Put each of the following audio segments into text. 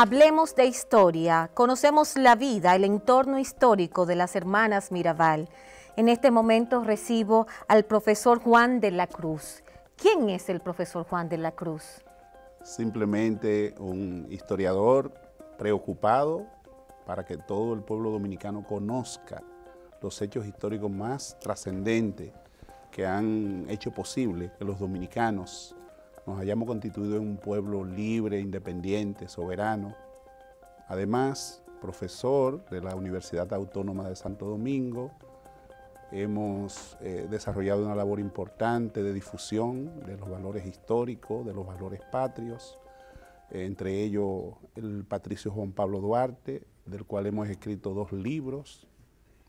Hablemos de historia, conocemos la vida, el entorno histórico de las hermanas Mirabal. En este momento recibo al profesor Juan de la Cruz. ¿Quién es el profesor Juan de la Cruz? Simplemente un historiador preocupado para que todo el pueblo dominicano conozca los hechos históricos más trascendentes que han hecho posible que los dominicanos nos hayamos constituido en un pueblo libre, independiente, soberano. Además, profesor de la Universidad Autónoma de Santo Domingo, hemos eh, desarrollado una labor importante de difusión de los valores históricos, de los valores patrios, entre ellos el patricio Juan Pablo Duarte, del cual hemos escrito dos libros,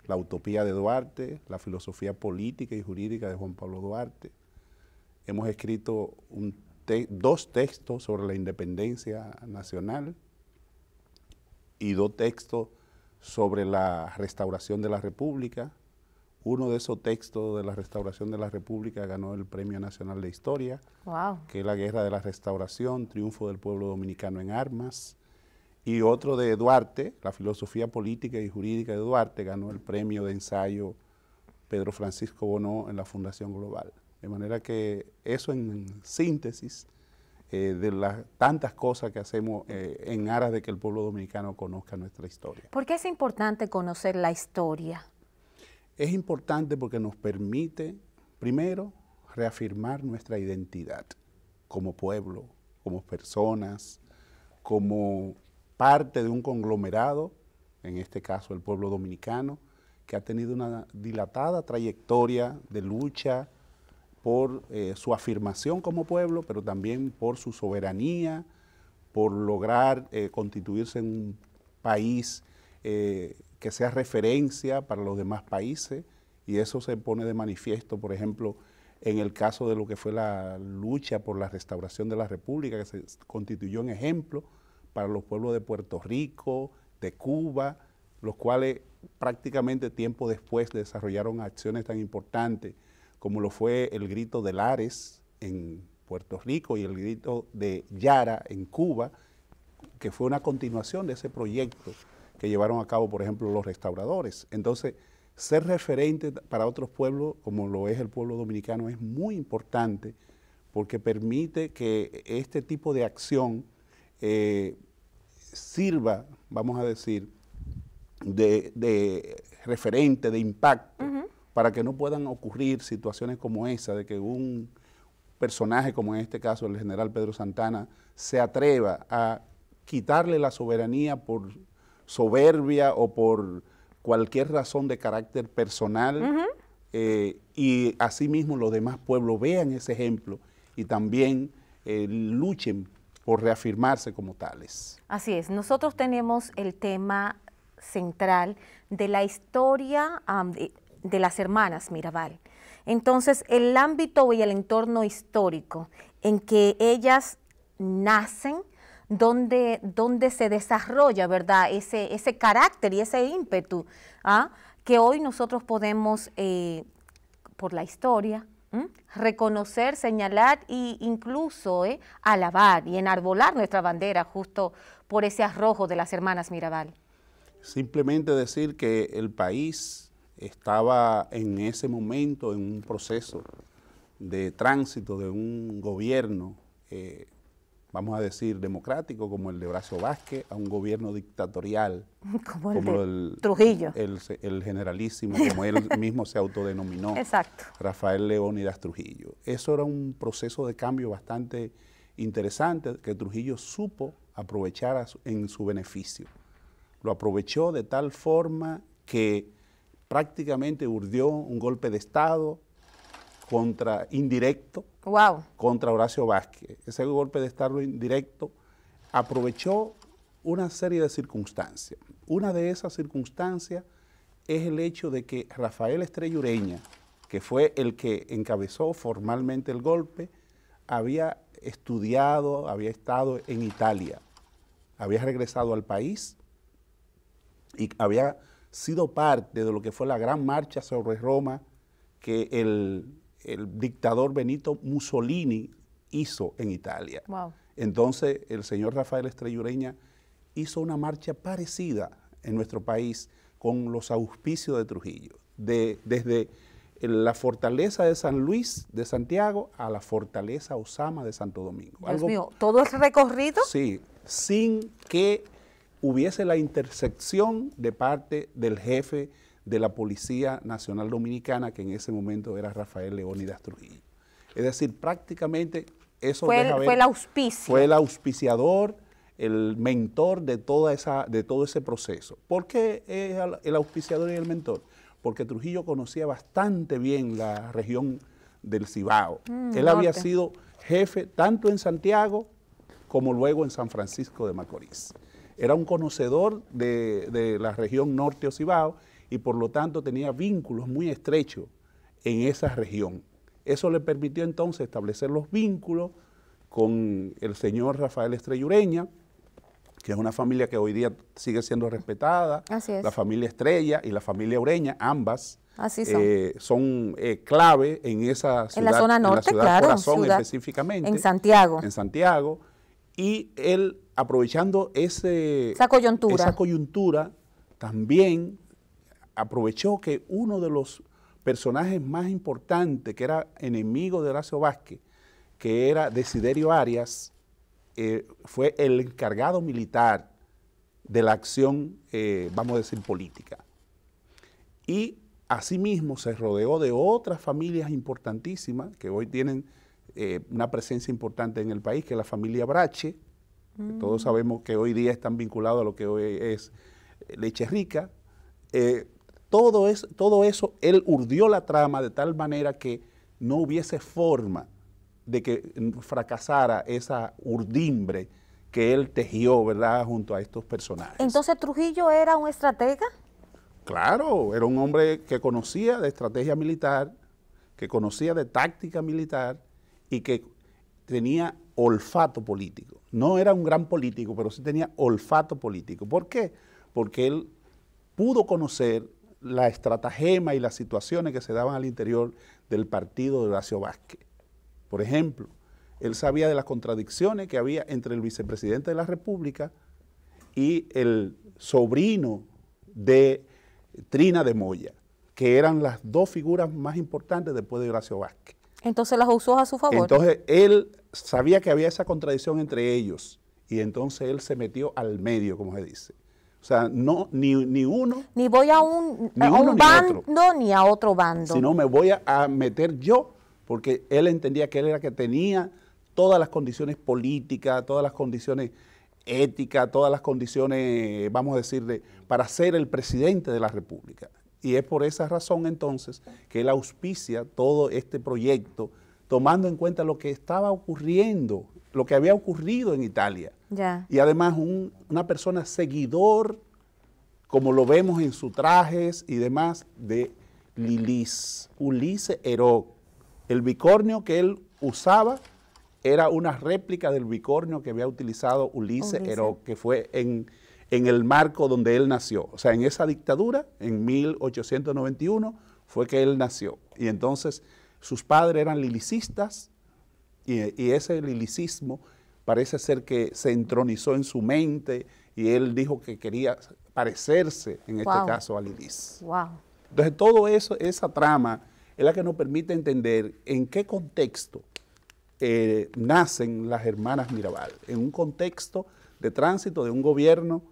La Utopía de Duarte, la filosofía política y jurídica de Juan Pablo Duarte. Hemos escrito un dos textos sobre la independencia nacional y dos textos sobre la restauración de la República. Uno de esos textos de la restauración de la República ganó el Premio Nacional de Historia, que es la Guerra de la Restauración, Triunfo del Pueblo Dominicano en Armas. Y otro de Duarte, la filosofía política y jurídica de Duarte, ganó el Premio de Ensayo Pedro Francisco Bonó en la Fundación Global. De manera que eso en síntesis eh, de las tantas cosas que hacemos eh, en aras de que el pueblo dominicano conozca nuestra historia. ¿Por qué es importante conocer la historia? Es importante porque nos permite, primero, reafirmar nuestra identidad como pueblo, como personas, como parte de un conglomerado, en este caso el pueblo dominicano, que ha tenido una dilatada trayectoria de lucha, por eh, su afirmación como pueblo, pero también por su soberanía, por lograr eh, constituirse en un país eh, que sea referencia para los demás países. Y eso se pone de manifiesto, por ejemplo, en el caso de lo que fue la lucha por la restauración de la República, que se constituyó en ejemplo para los pueblos de Puerto Rico, de Cuba, los cuales prácticamente tiempo después desarrollaron acciones tan importantes como lo fue el grito de Lares en Puerto Rico y el grito de Yara en Cuba, que fue una continuación de ese proyecto que llevaron a cabo, por ejemplo, los restauradores. Entonces, ser referente para otros pueblos, como lo es el pueblo dominicano, es muy importante porque permite que este tipo de acción eh, sirva, vamos a decir, de, referente, de impacto para que no puedan ocurrir situaciones como esa, de que un personaje, como en este caso el general Pedro Santana, se atreva a quitarle la soberanía por soberbia o por cualquier razón de carácter personal, eh, y asimismo los demás pueblos vean ese ejemplo y también eh, luchen por reafirmarse como tales. Así es, nosotros tenemos el tema central de la historia de las hermanas Mirabal. Entonces, el ámbito y el entorno histórico en que ellas nacen, donde, se desarrolla, ¿verdad? Ese, ese carácter y ese ímpetu ¿ah? que hoy nosotros podemos, eh, por la historia, reconocer, señalar e incluso ¿eh? alabar y enarbolar nuestra bandera justo por ese arrojo de las hermanas Mirabal. Simplemente decir que el país estaba en ese momento en un proceso de tránsito de un gobierno, eh, vamos a decir, democrático como el de Horacio Vázquez, a un gobierno dictatorial como el, Trujillo. El, generalísimo, como él mismo se autodenominó, Exacto. Rafael Leónidas Trujillo. Eso era un proceso de cambio bastante interesante que Trujillo supo aprovechar en su beneficio. Lo aprovechó de tal forma que prácticamente urdió un golpe de Estado contra indirecto contra Horacio Vázquez. Ese golpe de Estado indirecto aprovechó una serie de circunstancias. Una de esas circunstancias es el hecho de que Rafael Estrella Ureña, que fue el que encabezó formalmente el golpe, había estudiado, había estado en Italia, había regresado al país y había sido parte de lo que fue la gran marcha sobre Roma que el, dictador Benito Mussolini hizo en Italia. Entonces, el señor Rafael Estrellureña hizo una marcha parecida en nuestro país con los auspicios de Trujillo, de, desde la fortaleza de San Luis de Santiago a la fortaleza Osama de Santo Domingo. ¿todo ese recorrido? Sí, sin que hubiese la intersección de parte del jefe de la Policía Nacional Dominicana, que en ese momento era Rafael Leónidas Trujillo. Es decir, prácticamente eso fue, el, fue el auspicio. Fue el auspiciador, el mentor de, toda esa, de todo ese proceso. ¿Por qué el auspiciador y el mentor? Porque Trujillo conocía bastante bien la región del Cibao. Mm, Él había sido jefe tanto en Santiago como luego en San Francisco de Macorís era un conocedor de, la región norte Ocibao y por lo tanto tenía vínculos muy estrechos en esa región. Eso le permitió entonces establecer los vínculos con el señor Rafael Estrella Ureña, que es una familia que hoy día sigue siendo respetada, la familia Estrella y la familia Ureña, ambas eh, son, eh, clave en esa ciudad, en la zona norte, en la ciudad claro, específicamente, en Santiago, en Santiago, y él, aprovechando ese, esa, coyuntura. también aprovechó que uno de los personajes más importantes, que era enemigo de Horacio Vázquez, que era Desiderio Arias, eh, fue el encargado militar de la acción, eh, vamos a decir, política. Y asimismo se rodeó de otras familias importantísimas que hoy tienen eh, una presencia importante en el país, que es la familia Brache, todos mm. sabemos que hoy día están vinculados a lo que hoy es Leche Rica. Eh, todo, es, todo eso, él urdió la trama de tal manera que no hubiese forma de que fracasara esa urdimbre que él tejió, ¿verdad?, junto a estos personajes. Entonces, ¿Trujillo era un estratega? Claro, era un hombre que conocía de estrategia militar, que conocía de táctica militar, y que tenía olfato político. No era un gran político, pero sí tenía olfato político. ¿Por qué? Porque él pudo conocer la estratagema y las situaciones que se daban al interior del partido de Horacio Vázquez. Por ejemplo, él sabía de las contradicciones que había entre el vicepresidente de la República y el sobrino de Trina de Moya, que eran las dos figuras más importantes después de Horacio Vázquez. Entonces las usó a su favor. Entonces él sabía que había esa contradicción entre ellos y entonces él se metió al medio, como se dice. O sea, no, ni, ni uno. Ni voy a un, bando ni, a otro bando. no, me voy a, a meter yo, porque él entendía que él era que tenía todas las condiciones políticas, todas las condiciones éticas, todas las condiciones, vamos a decir, de, para ser el presidente de la República. Y es por esa razón entonces que él auspicia todo este proyecto, tomando en cuenta lo que estaba ocurriendo, lo que había ocurrido en Italia. Y además una persona seguidor, como lo vemos en sus trajes y demás, de Lilis, Ulises Ero. El bicornio que él usaba era una réplica del bicornio que había utilizado Ulises Ero, que fue en en el marco donde él nació. O sea, en esa dictadura, en 1891, fue que él nació. Y entonces sus padres eran lilicistas y, ese lilicismo parece ser que se entronizó en su mente y él dijo que quería parecerse, en este caso, a Lilis. Entonces, todo eso, esa trama es la que nos permite entender en qué contexto eh, nacen las hermanas Mirabal, en un contexto de tránsito de un gobierno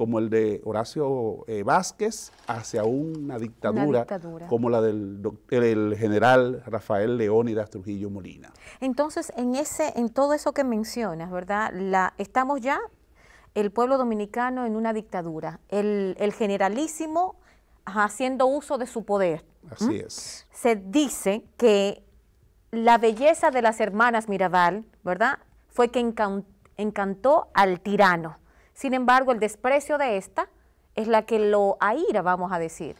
como el de Horacio eh, Vázquez hacia una dictadura, como la del general Rafael Leónidas Trujillo Molina. Entonces, en ese, en todo eso que mencionas, ¿verdad? estamos ya el pueblo dominicano en una dictadura, el, generalísimo haciendo uso de su poder. Así ¿Mm? es. Se dice que la belleza de las hermanas Mirabal, ¿verdad? Fue que encantó al tirano. Sin embargo, el desprecio de esta es la que lo aira, vamos a decir.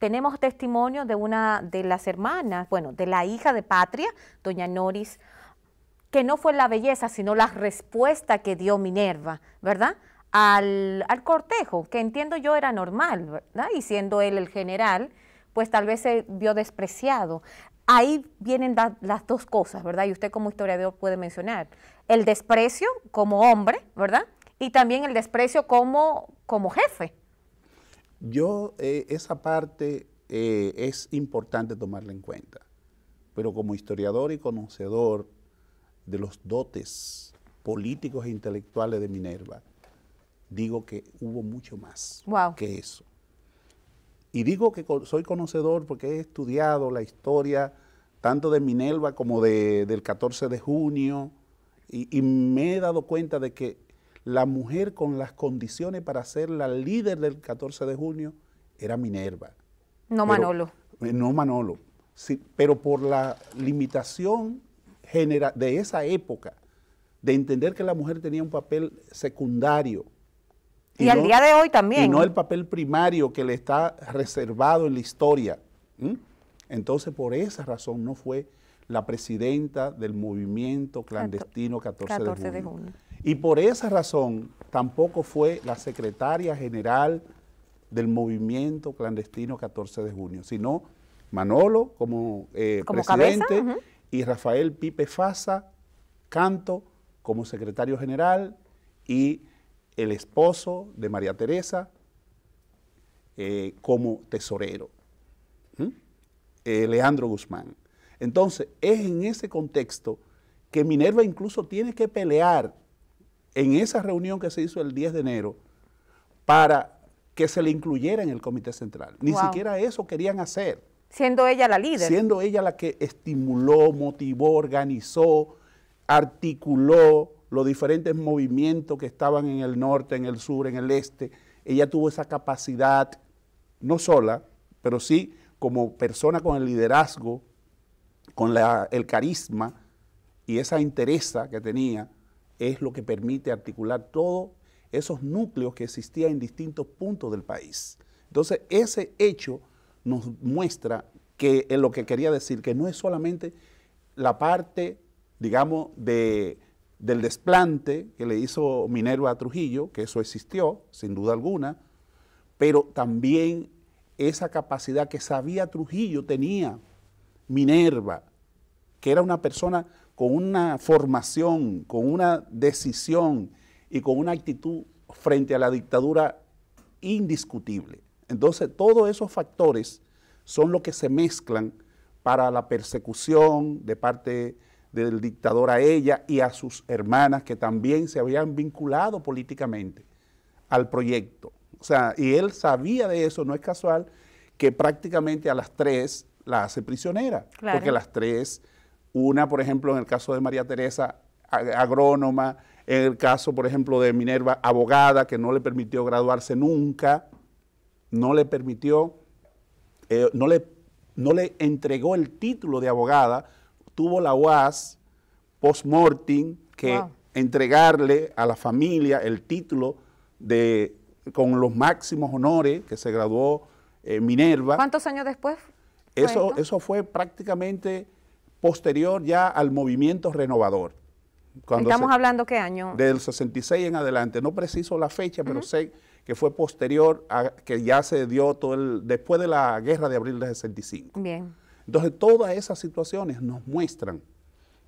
tenemos testimonio de una de las hermanas, bueno, de la hija de Patria, doña Noris, que no fue la belleza, sino la respuesta que dio Minerva, ¿verdad? Al, al cortejo, que entiendo yo era normal, ¿verdad? Y siendo él el general, pues tal vez se vio despreciado. Ahí vienen las dos cosas, ¿verdad? Y usted como historiador puede mencionar el desprecio como hombre, ¿verdad? Y también el desprecio como, como jefe. Yo, eh, esa parte eh, es importante tomarla en cuenta, pero como historiador y conocedor de los dotes políticos e intelectuales de Minerva, digo que hubo mucho más que eso. Y digo que soy conocedor porque he estudiado la historia tanto de Minerva como del 14 de junio, y, me he dado cuenta de que la mujer con las condiciones para ser la líder del 14 de junio era Minerva. No Manolo. Eh, no Manolo. Sí, pero por la limitación de esa época, de entender que la mujer tenía un papel secundario. Y, al día de hoy también. Y no el papel primario que le está reservado en la historia. Entonces, por esa razón no fue la presidenta del movimiento clandestino 14, de, junio. Y por esa razón tampoco fue la secretaria general del movimiento clandestino 14 de junio, sino Manolo como, eh, presidente y Rafael Pipe Fasa Canto como secretario general y el esposo de María Teresa eh, como tesorero, eh, Leandro Guzmán. Entonces, es en ese contexto que Minerva incluso tiene que pelear en esa reunión que se hizo el 10 de enero para que se le incluyera en el comité central. Ni siquiera eso querían hacer. Siendo ella la líder. Siendo ella la que estimuló, motivó, organizó, articuló los diferentes movimientos que estaban en el norte, en el sur, en el este. Ella tuvo esa capacidad, no sola, pero sí como persona con el liderazgo con el carisma y esa interesa que tenía, es lo que permite articular todos esos núcleos que existían en distintos puntos del país. Entonces, ese hecho nos muestra que en eh, lo que quería decir, que no es solamente la parte, digamos, de, del desplante que le hizo Minerva a Trujillo, que eso existió, sin duda alguna, pero también esa capacidad que sabía Trujillo tenía Minerva, que era una persona con una formación, con una decisión y con una actitud frente a la dictadura indiscutible. Entonces, todos esos factores son los que se mezclan para la persecución de parte del dictador a ella y a sus hermanas que también se habían vinculado políticamente al proyecto. O sea, y él sabía de eso, no es casual que prácticamente a las tres la hace prisionera, porque las tres, una, por ejemplo, en el caso de María Teresa, agrónoma, en el caso, por ejemplo, de Minerva, abogada, que no le permitió graduarse nunca, no le permitió, eh, no, le, no le entregó el título de abogada, tuvo la UAS post-mortem que entregarle a la familia el título de, con los máximos honores que se graduó eh, Minerva. ¿Cuántos años después eso, fue prácticamente posterior ya al movimiento renovador. Cuando Estamos hablando qué año. Del 66 en adelante, no preciso la fecha, pero sé que fue posterior a que ya se dio todo el, después de la guerra de abril del 65. Bien. Entonces todas esas situaciones nos muestran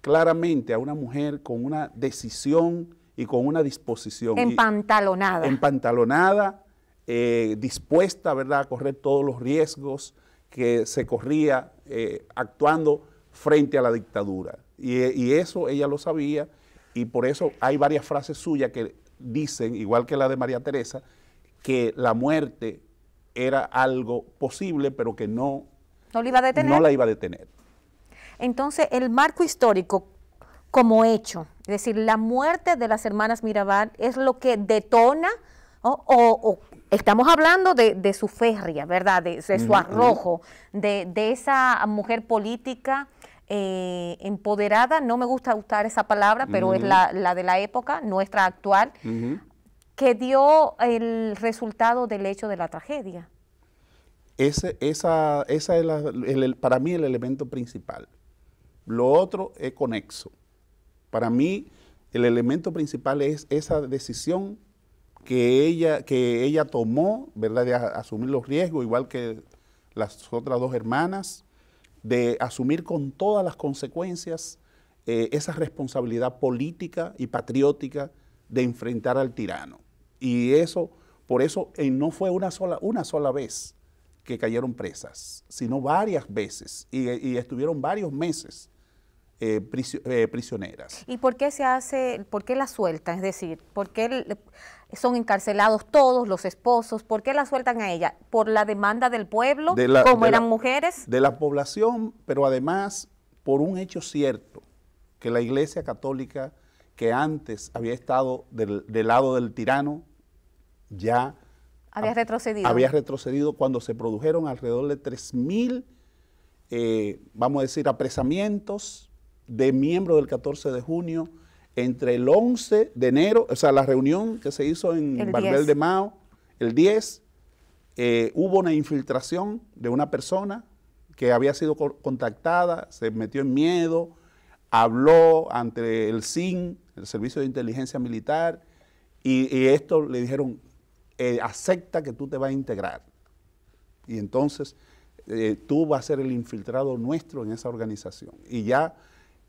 claramente a una mujer con una decisión y con una disposición. Empantalonada. empantalonada, eh, dispuesta ¿verdad? a correr todos los riesgos, que se corría eh, actuando frente a la dictadura. Y, eso ella lo sabía y por eso hay varias frases suyas que dicen, igual que la de María Teresa, que la muerte era algo posible, pero que no, no, iba a detener. No la iba a detener. Entonces, el marco histórico como hecho, es decir, la muerte de las hermanas Mirabal es lo que detona o, estamos hablando de, su ferria, ¿verdad? De, su arrojo, de, esa mujer política eh, empoderada, no me gusta usar esa palabra, pero es la, de la época, nuestra actual, que dio el resultado del hecho de la tragedia. Ese, esa, esa es para mí el elemento principal. Lo otro es conexo. Para mí el elemento principal es esa decisión que ella, que ella tomó, ¿verdad? De asumir los riesgos, igual que las otras dos hermanas, de asumir con todas las consecuencias eh, esa responsabilidad política y patriótica de enfrentar al tirano. Y eso, por eso eh, no fue una sola, una sola vez que cayeron presas, sino varias veces y, y estuvieron varios meses eh, eh, prisioneras. ¿Y por qué se hace, por qué la sueltan? Es decir, ¿por qué son encarcelados todos los esposos? ¿Por qué la sueltan a ella? ¿Por la demanda del pueblo, de como eran mujeres? De la población, pero además por un hecho cierto, que la Iglesia Católica, que antes había estado del, lado del tirano, ya... Había retrocedido. Había retrocedido cuando se produjeron alrededor de 3.000, eh, vamos a decir, apresamientos, de miembros del 14 de junio, entre el 11 de enero, o sea, la reunión que se hizo en Barbel de Mao, el 10, eh, hubo una infiltración de una persona que había sido contactada, se metió en miedo, habló ante el SIN, el Servicio de Inteligencia Militar, y, esto le dijeron, eh, acepta que tú te vas a integrar. Y entonces eh, tú vas a ser el infiltrado nuestro en esa organización. Y ya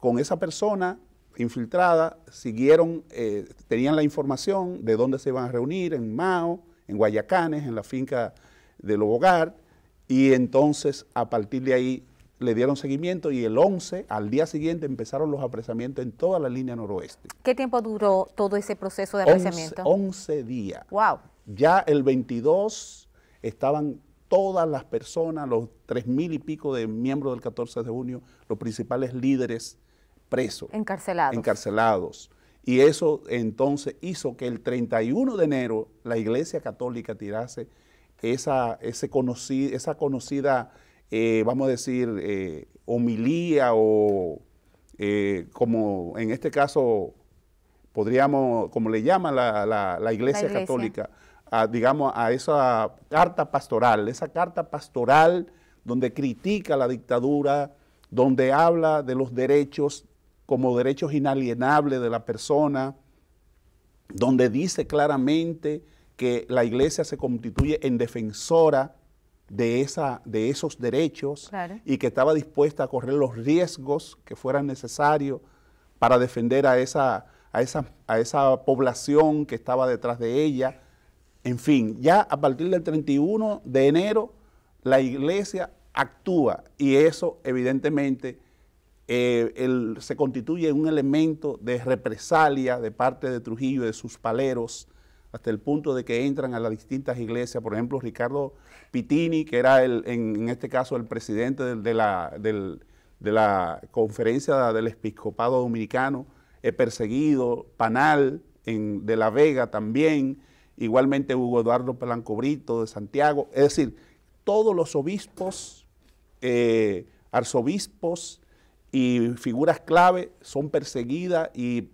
con esa persona infiltrada, siguieron, eh, tenían la información de dónde se iban a reunir, en Mao, en Guayacanes, en la finca de Lobogar, y entonces a partir de ahí le dieron seguimiento y el 11, al día siguiente, empezaron los apresamientos en toda la línea noroeste. ¿Qué tiempo duró todo ese proceso de apresamiento? 11 días. ¡Wow! Ya el 22 estaban todas las personas, los tres mil y pico de miembros del 14 de junio, los principales líderes presos. Encarcelados. Encarcelados. Y eso entonces hizo que el 31 de enero la Iglesia Católica tirase esa, ese esa conocida, eh, vamos a decir, eh, homilía o eh, como en este caso podríamos, como le llama la, la, iglesia, Católica, digamos, a esa carta pastoral, esa carta pastoral donde critica la dictadura, donde habla de los derechos como derechos inalienables de la persona, donde dice claramente que la iglesia se constituye en defensora de, esa, de esos derechos y que estaba dispuesta a correr los riesgos que fueran necesarios para defender a esa, a esa población que estaba detrás de ella. En fin, ya a partir del 31 de enero la iglesia actúa y eso evidentemente eh, se constituye un elemento de represalia de parte de Trujillo y de sus paleros, hasta el punto de que entran a las distintas iglesias, por ejemplo, Ricardo Pitini, que era el, en, este caso el presidente de, la, de la, conferencia del episcopado dominicano, es perseguido, Panal de La Vega también, igualmente Hugo Eduardo Brito de Santiago, es decir, todos los obispos, eh, arzobispos, y figuras clave son perseguidas y,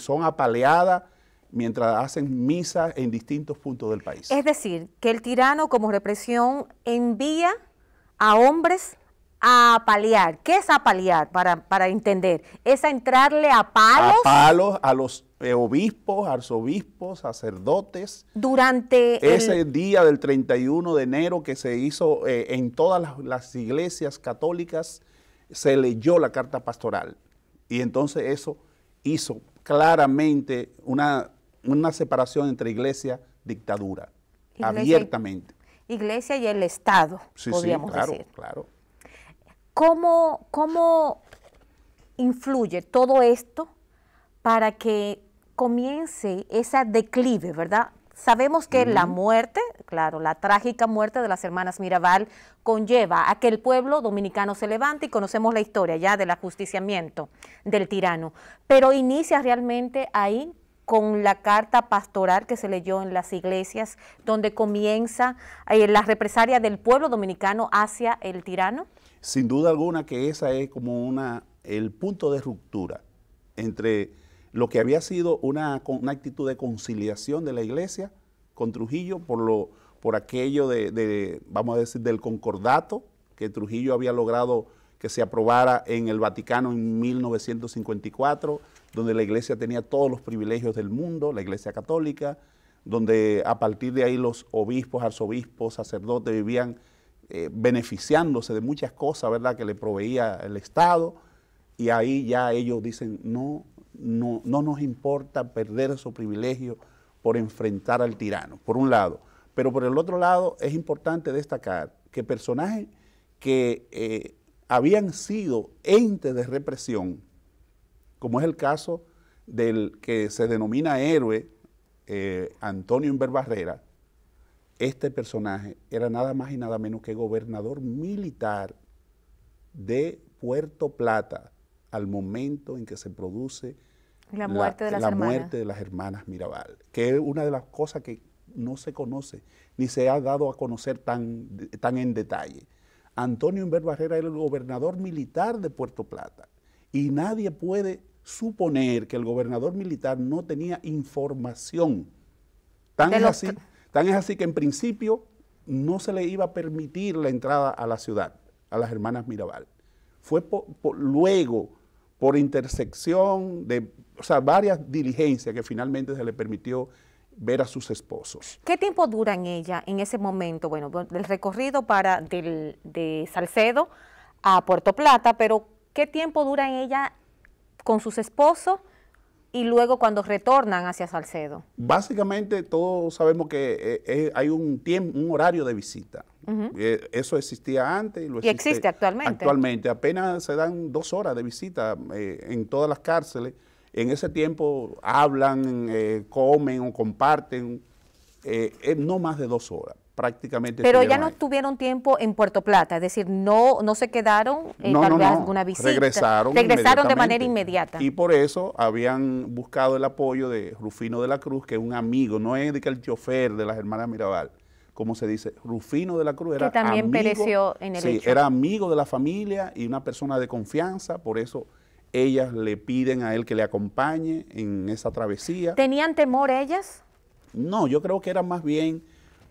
son apaleadas mientras hacen misa en distintos puntos del país. Es decir, que el tirano como represión envía a hombres a apalear. ¿Qué es apalear para, para entender? ¿Es a entrarle a palos? A palos a los eh, obispos, arzobispos, sacerdotes. Durante ese día del 31 de enero que se hizo eh, en todas las iglesias católicas se leyó la carta pastoral y entonces eso hizo claramente una, una separación entre iglesia dictadura, abiertamente. Iglesia y el Estado, sí, podríamos sí, claro, claro. ¿Cómo, ¿Cómo influye todo esto para que comience ese declive, ¿verdad? Sabemos que la muerte, claro, la trágica muerte de las hermanas Mirabal conlleva a que el pueblo dominicano se levante y conocemos la historia ya del ajusticiamiento del tirano, pero inicia realmente ahí con la carta pastoral que se leyó en las iglesias, donde comienza eh, la represalia del pueblo dominicano hacia el tirano? Sin duda alguna que esa es como una, el punto de ruptura entre lo que había sido una, actitud de conciliación de la iglesia con Trujillo por, lo, por aquello de, vamos a decir, del concordato que Trujillo había logrado que se aprobara en el Vaticano en 1954, donde la iglesia tenía todos los privilegios del mundo, la iglesia católica, donde a partir de ahí los obispos, arzobispos, sacerdotes vivían eh, beneficiándose de muchas cosas, ¿verdad?, que le proveía el Estado, y ahí ya ellos dicen, no, no, nos importa perder su privilegio por enfrentar al tirano, por un lado. Pero por el otro lado es importante destacar que personajes que eh, habían sido entes de represión, como es el caso del que se denomina héroe eh, Antonio Inverbarrera, Barrera, este personaje era nada más y nada menos que gobernador militar de Puerto Plata al momento en que se produce la muerte de las hermanas. muerte de las hermanas Mirabal, que es una de las cosas que no se conoce, ni se ha dado a conocer tan, tan en detalle. Antonio Inver Barrera era el gobernador militar de Puerto Plata y nadie puede suponer que el gobernador militar no tenía información. Tan es, así, que en principio no se le iba a permitir la entrada a la ciudad, a las hermanas Mirabal. Fue luego por intersección de, o sea, varias diligencias que finalmente se le permitió ver a sus esposos. ¿Qué tiempo dura en ella en ese momento? Bueno, del recorrido para de Salcedo a Puerto Plata, pero ¿qué tiempo dura en ella con sus esposos? y luego cuando retornan hacia Salcedo? Básicamente todos sabemos que eh, eh, hay un, tiempo, un horario de visita. Eh, eso existía antes y lo existe, y existe actualmente. Actualmente apenas se dan dos horas de visita en todas las cárceles. En ese tiempo hablan, comen o comparten, no más de dos horas prácticamente. Pero ya no estuvieron tiempo en Puerto Plata, es decir, no, no se quedaron en alguna visita. Regresaron. Regresaron de manera inmediata. Y por eso habían buscado el apoyo de Rufino de la Cruz, que es un amigo, no es el chofer de las hermanas Mirabal, como se dice, Rufino de la Cruz era que también pereció en el sí, era amigo de la familia y una persona de confianza, por eso ellas le piden a él que le acompañe en esa travesía. ¿Tenían temor ellas? No, yo creo que era más bien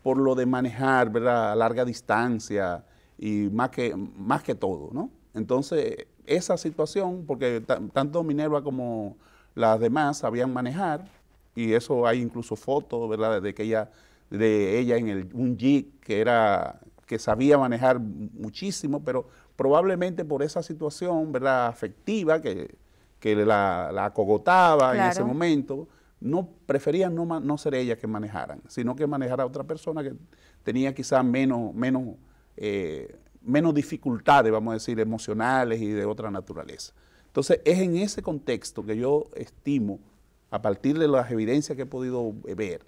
por lo de manejar, ¿verdad? A larga distancia y más que, más que todo, ¿no? Entonces, esa situación, porque tanto Minerva como las demás sabían manejar, y eso hay incluso fotos, ¿verdad? De que ella, de ella en el, un jeep que era, que sabía manejar muchísimo, pero probablemente por esa situación, ¿verdad? Afectiva que, la, la acogotaba en ese momento, no preferían no, ser ellas que manejaran, sino que manejara a otra persona que tenía quizás menos, menos, eh, menos dificultades, vamos a decir, emocionales y de otra naturaleza. Entonces es en ese contexto que yo estimo, a partir de las evidencias que he podido eh, ver,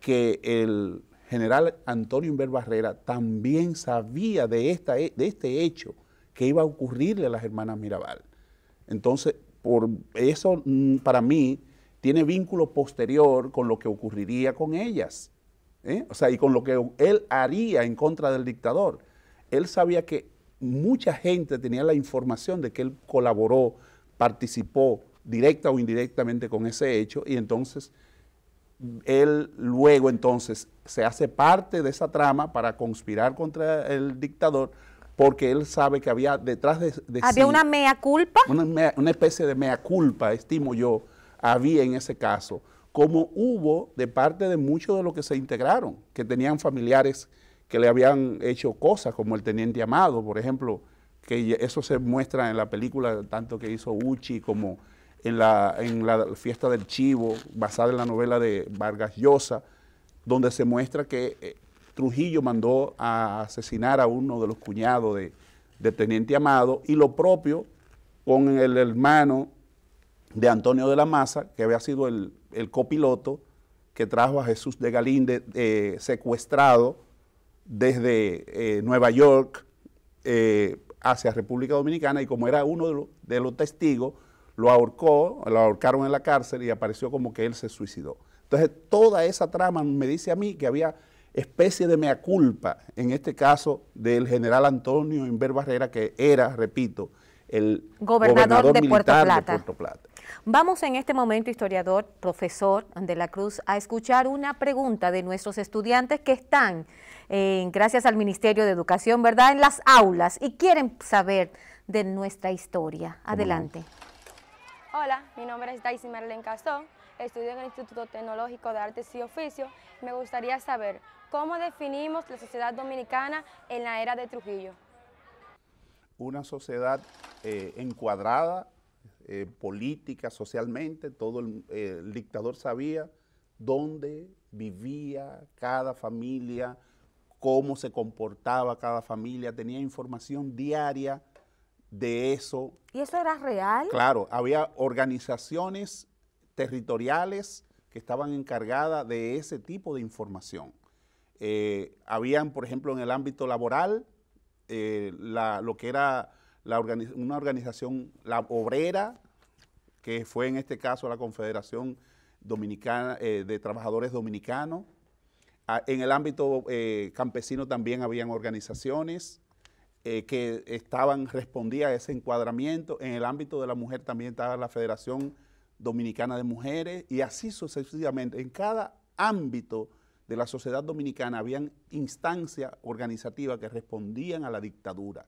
que el general Antonio Inver Barrera también sabía de, esta, de este hecho que iba a ocurrirle a las hermanas Mirabal. Entonces, por eso mm, para mí tiene vínculo posterior con lo que ocurriría con ellas, ¿eh? o sea, y con lo que él haría en contra del dictador. Él sabía que mucha gente tenía la información de que él colaboró, participó directa o indirectamente con ese hecho, y entonces él luego entonces se hace parte de esa trama para conspirar contra el dictador, porque él sabe que había detrás de, de había una mea culpa una, una especie de mea culpa estimo yo había en ese caso, como hubo de parte de muchos de los que se integraron, que tenían familiares que le habían hecho cosas, como el teniente Amado, por ejemplo, que eso se muestra en la película tanto que hizo Uchi como en la, en la fiesta del chivo, basada en la novela de Vargas Llosa, donde se muestra que eh, Trujillo mandó a asesinar a uno de los cuñados de, de Teniente Amado y lo propio con el hermano de Antonio de la Maza, que había sido el, copiloto que trajo a Jesús de Galinde eh, secuestrado desde eh, Nueva York eh, hacia República Dominicana y como era uno de, los testigos, lo ahorcó, lo ahorcaron en la cárcel y apareció como que él se suicidó. Entonces, toda esa trama me dice a mí que había especie de mea culpa, en este caso del general Antonio Inver Barrera, que era, repito, el gobernador, militar de Puerto Plata. Vamos en este momento, historiador, profesor de la Cruz, a escuchar una pregunta de nuestros estudiantes que están, eh, gracias al Ministerio de Educación, ¿verdad?, en las aulas y quieren saber de nuestra historia. Adelante. Hola, mi nombre es Daisy Marlene Castón, estudio en el Instituto Tecnológico de Artes y Oficios. Me gustaría saber cómo definimos la sociedad dominicana en la era de Trujillo. Una sociedad eh, encuadrada eh, política, socialmente, todo el, dictador sabía dónde vivía cada familia, cómo se comportaba cada familia, tenía información diaria de eso. ¿Y eso era real? Claro, había organizaciones territoriales que estaban encargadas de ese tipo de información. Eh, habían, por ejemplo, en el ámbito laboral, eh, lo que era una organización, la obrera, que fue en este caso la Confederación Dominicana eh, de Trabajadores Dominicanos. Ah, en el ámbito eh, campesino también habían organizaciones eh, que estaban, respondían a ese encuadramiento. En el ámbito de la mujer también estaba la Federación Dominicana de Mujeres y así sucesivamente. En cada ámbito de la sociedad dominicana habían instancias organizativas que respondían a la dictadura.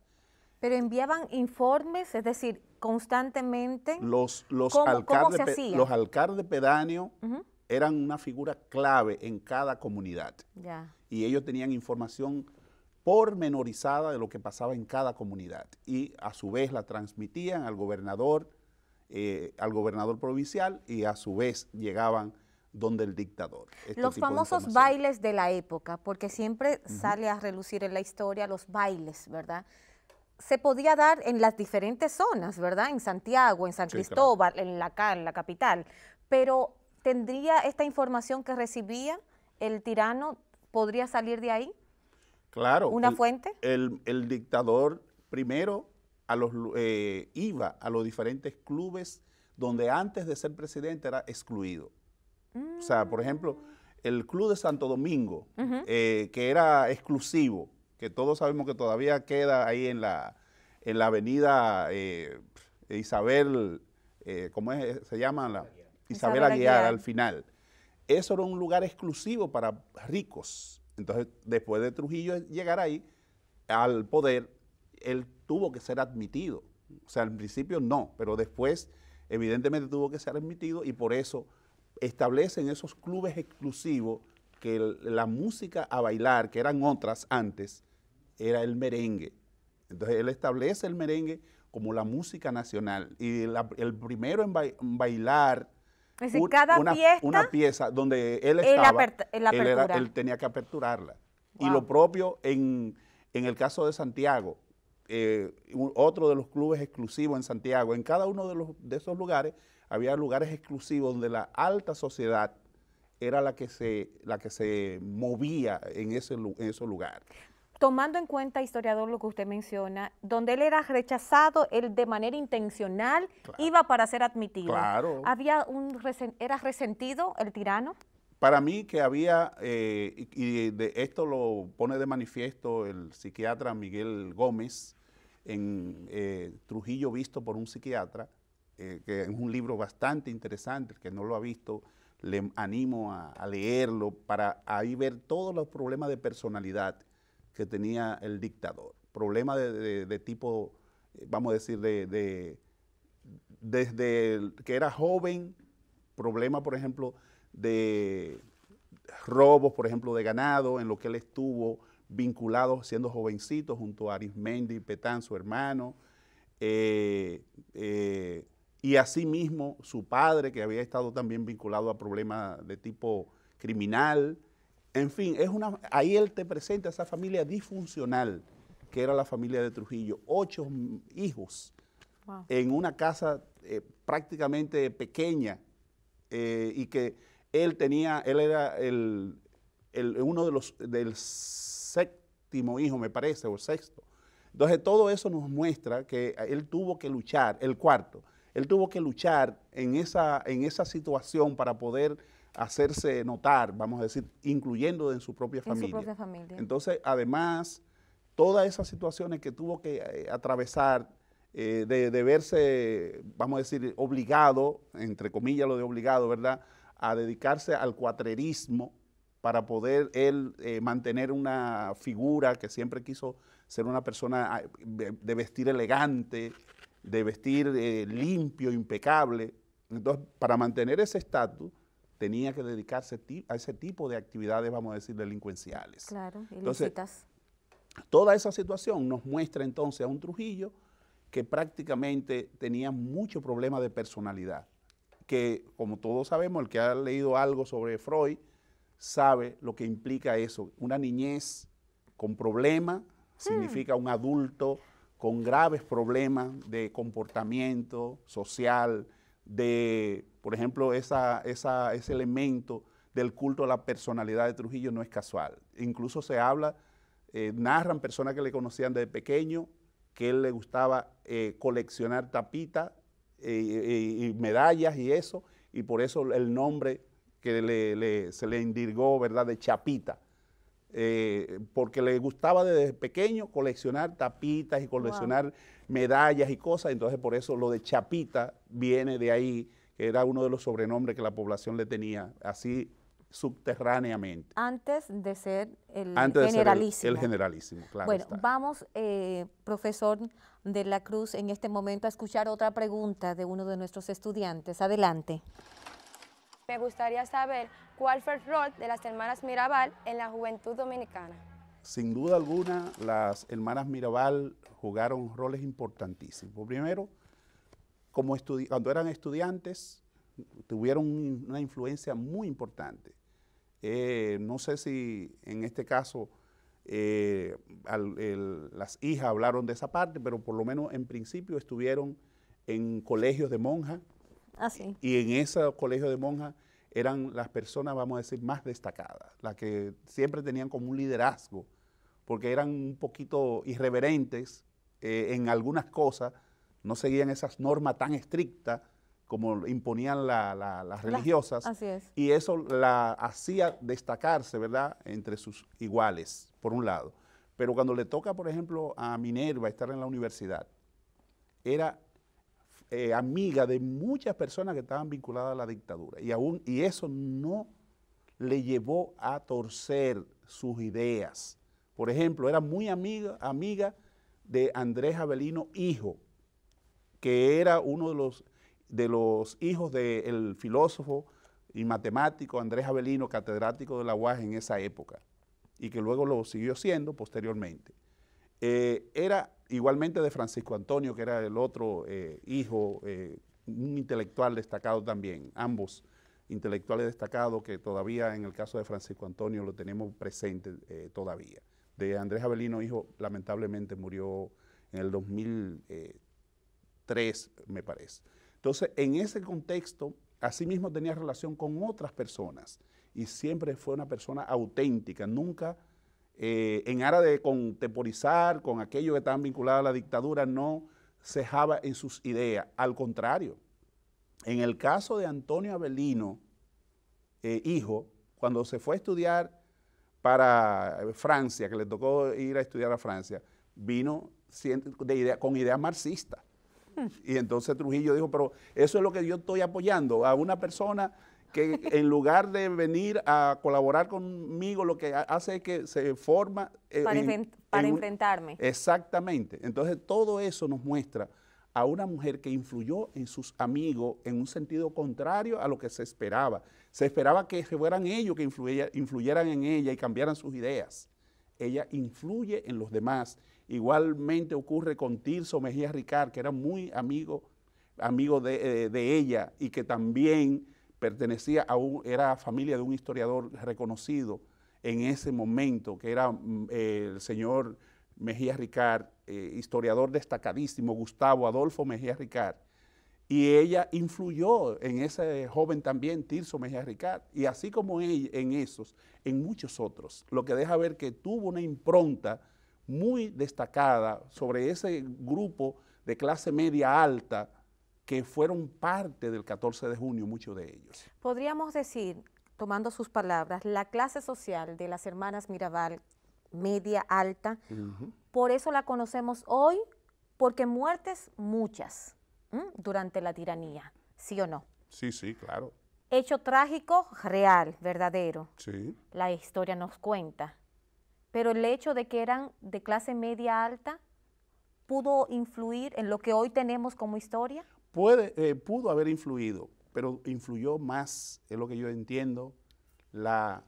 Pero enviaban informes, es decir, constantemente. Los, alcaldes, los alcaldes pedáneos eran una figura clave en cada comunidad. Y ellos tenían información pormenorizada de lo que pasaba en cada comunidad. Y a su vez la transmitían al gobernador, eh, al gobernador provincial y a su vez llegaban donde el dictador. Este los famosos bailes de la época, porque siempre sale a relucir en la historia los bailes, ¿verdad? se podía dar en las diferentes zonas, ¿verdad? En Santiago, en San Cristóbal, en, la, en la capital. Pero ¿tendría esta información que recibía el tirano, podría salir de ahí? Claro. ¿Una fuente? El, dictador primero a los, eh, iba a los diferentes clubes donde antes de ser presidente era excluido. O sea, por ejemplo, mm. el Club de Santo Domingo, eh, que era exclusivo, que todos sabemos que todavía queda ahí en la, en la avenida eh, Isabel, eh, ¿cómo es, se llama? La, Isabel, Aguiar, al final. Eso era un lugar exclusivo para ricos. Entonces, después de Trujillo llegar ahí al poder, él tuvo que ser admitido. O sea, al principio no, pero después evidentemente tuvo que ser admitido y por eso establecen esos clubes exclusivos que la música a bailar, que eran otras antes, era el merengue. Entonces él establece el merengue como la música nacional y el primero en, bailar cada una, una pieza donde él estaba, él, tenía que aperturarla. Y lo propio en, en, el caso de Santiago, eh, otro de los clubes exclusivos en Santiago, en cada uno de, los, de esos lugares había lugares exclusivos donde la alta sociedad era la que se, la que se movía en ese, en ese lugar tomando en cuenta, historiador, lo que usted menciona, donde él era rechazado, él de manera intencional iba para ser admitido. Claro. Había un ¿Era resentido el tirano? Para mí que había, eh, y de esto lo pone de manifiesto el psiquiatra Miguel Gómez en eh, Trujillo visto por un psiquiatra, eh, que es un libro bastante interesante, el que no lo ha visto, le animo a leerlo para ahí ver todos los problemas de personalidad que tenía el dictador, problema de, tipo, eh, vamos a decir, de, desde que era joven, problema, por ejemplo, de robos, por ejemplo, de ganado, en lo que él estuvo vinculado siendo jovencito junto a Arismendi Petán, su hermano, eh, eh, y asimismo su padre, que había estado también vinculado a problemas de tipo criminal, en fin, es una, ahí él te presenta esa familia disfuncional que era la familia de Trujillo. Ocho hijos en una casa eh, prácticamente pequeña eh, y que él tenía, él era el, uno de los, del séptimo hijo, me parece, o el sexto. Entonces todo eso nos muestra que él tuvo que luchar, el cuarto, él tuvo que luchar en esa, en esa situación para poder hacerse notar, vamos a decir, incluyendo en su propia familia. En su propia familia. Entonces, además, todas esas situaciones que tuvo que eh, atravesar, eh, de, verse, vamos a decir, obligado, entre comillas lo de obligado, ¿verdad?, a dedicarse al cuatrerismo para poder él eh, mantener una figura que siempre quiso ser una persona ah, de vestir elegante, de vestir limpio, impecable. Entonces, para mantener ese estatus, tenía que dedicarse a ese tipo de actividades, vamos a decir, delincuenciales. Claro, ilícitas. toda esa situación nos muestra entonces a un Trujillo que prácticamente tenía mucho problema de personalidad, que como todos sabemos, el que ha leído algo sobre Freud sabe lo que implica eso, una niñez con problema hmm. significa un adulto con graves problemas de comportamiento social, de, por ejemplo, ese elemento del culto a la personalidad de Trujillo no es casual. Incluso se habla, eh, narran personas que le conocían desde pequeño, que él le gustaba eh, coleccionar tapitas eh, y medallas y eso, y por eso el nombre que le, se le indirgó, ¿verdad?, de Chapita eh, porque le gustaba desde pequeño coleccionar tapitas y coleccionar medallas y cosas, entonces por eso lo de Chapita viene de ahí, que era uno de los sobrenombres que la población le tenía, así subterráneamente. Antes de ser el Antes de Ser el, generalísimo, Bueno, vamos, eh, profesor de la Cruz, en este momento a escuchar otra pregunta de uno de nuestros estudiantes. Adelante me gustaría saber cuál fue el rol de las hermanas Mirabal en la juventud dominicana. Sin duda alguna, las hermanas Mirabal jugaron roles importantísimos. Primero, cuando eran estudiantes, tuvieron una influencia muy importante. Eh, no sé si en este caso eh, las hijas hablaron de esa parte, pero por lo menos en principio estuvieron en colegios de monjas, Ah, y en ese colegio de monjas eran las personas, vamos a decir, más destacadas, las que siempre tenían como un liderazgo, porque eran un poquito irreverentes eh, en algunas cosas, no seguían esas normas tan estrictas como imponían las religiosas. así es. Y eso la hacía destacarse, ¿verdad?, entre sus iguales, por un lado. Pero cuando le toca, por ejemplo, a Minerva estar en la universidad, era eh, amiga de muchas personas que estaban vinculadas a la dictadura. Y, y eso no le llevó a torcer sus ideas. Por ejemplo, era muy amiga, amiga de Andrés Avelino, hijo, que era uno de los, de los hijos del filósofo y matemático Andrés Avelino, catedrático de la UAS en esa época, y que luego lo siguió siendo posteriormente. Eh, era igualmente de Francisco Antonio, que era el otro eh, hijo, eh, un intelectual destacado también, ambos intelectuales destacados que todavía en el caso de Francisco Antonio lo tenemos presente todavía. De Andrés Avelino, hijo, lamentablemente murió en el 2003, me parece. Entonces, en ese contexto, asimismo tenía relación con otras personas y siempre fue una persona auténtica, nunca eh, en aras de contemporizar con aquellos que estaban vinculados a la dictadura, no cejaba en sus ideas. Al contrario, en el caso de Antonio Avelino, eh, hijo, cuando se fue a estudiar para Francia, que le tocó ir a estudiar a Francia, vino de idea, con ideas marxistas. Hmm. Y entonces Trujillo dijo, pero eso es lo que yo estoy apoyando, a una persona que en lugar de venir a colaborar conmigo, lo que hace es que se forma... Eh, para, enfrentarme. Exactamente. Entonces todo eso nos muestra a una mujer que influyó en sus amigos en un sentido contrario a lo que se esperaba. Se esperaba que fueran ellos que influyeran en ella y cambiaran sus ideas. Ella influye en los demás. Igualmente ocurre con Tirso Mejía Ricard, que era muy amigo, amigo de eh, ella y que también pertenecía a un, era familia de un historiador reconocido en ese momento, que era mm, el señor Mejía Ricard, eh, historiador destacadísimo, Gustavo Adolfo Mejía Ricard. Y ella influyó en ese joven también, Tirso Mejía Ricard, y así como ella, en esos, en muchos otros, lo que deja ver que tuvo una impronta muy destacada sobre ese grupo de clase media alta que fueron parte del 14 de junio, muchos de ellos. Podríamos decir, tomando sus palabras, la clase social de las hermanas Mirabal, media alta, por eso la conocemos hoy, porque muertes muchas durante la tiranía, ¿sí o no? Sí, sí, claro. Hecho trágico, real, verdadero. Sí. La historia nos cuenta. Pero el hecho de que eran de clase media alta pudo influir en lo que hoy tenemos como historia puede, eh, pudo haber influido, pero influyó más, es lo que yo entiendo, la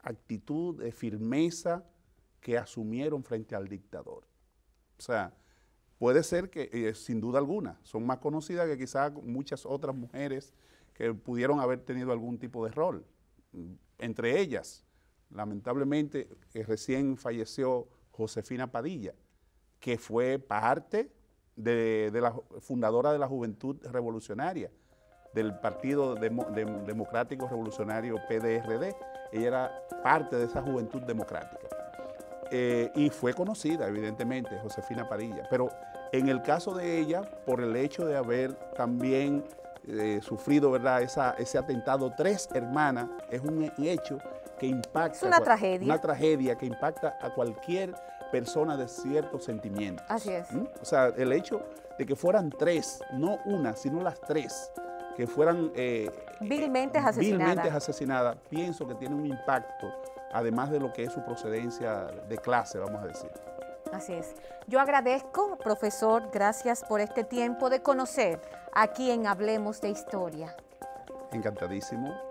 actitud de firmeza que asumieron frente al dictador. O sea, puede ser que, eh, sin duda alguna, son más conocidas que quizás muchas otras mujeres que pudieron haber tenido algún tipo de rol. Mm, entre ellas, lamentablemente, eh, recién falleció Josefina Padilla, que fue parte de, la fundadora de la Juventud Revolucionaria, del Partido Democrático Revolucionario PDRD. Ella era parte de esa juventud democrática. Eh, y fue conocida, evidentemente, Josefina Parilla. Pero en el caso de ella, por el hecho de haber también eh, sufrido ¿verdad? ese atentado, tres hermanas, es un hecho que impacta. Es una tragedia. Una tragedia que impacta a cualquier persona de ciertos sentimientos. Así es. ¿Mm? O sea, el hecho de que fueran tres, no una, sino las tres, que fueran eh, vilmente eh, asesinadas, pienso que tiene un impacto, además de lo que es su procedencia de clase, vamos a decir. Así es. Yo agradezco, profesor, gracias por este tiempo de conocer a quien Hablemos de Historia. Encantadísimo.